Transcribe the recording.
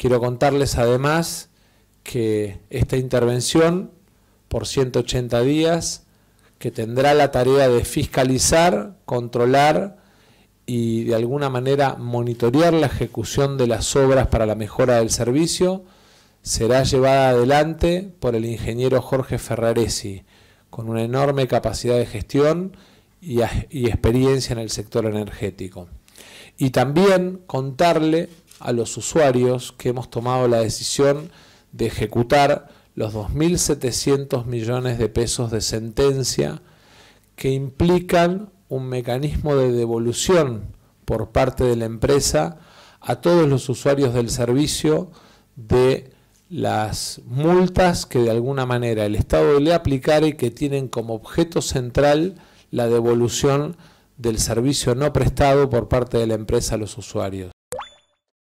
Quiero contarles además que esta intervención por 180 días, que tendrá la tarea de fiscalizar, controlar y de alguna manera monitorear la ejecución de las obras para la mejora del servicio, será llevada adelante por el ingeniero Jorge Ferraresi, con una enorme capacidad de gestión y, experiencia en el sector energético. Y también contarle a los usuarios que hemos tomado la decisión de ejecutar los 2.700 millones de pesos de sentencia que implican un mecanismo de devolución por parte de la empresa a todos los usuarios del servicio de las multas que de alguna manera el Estado le aplicar y que tienen como objeto central la devolución del servicio no prestado por parte de la empresa a los usuarios.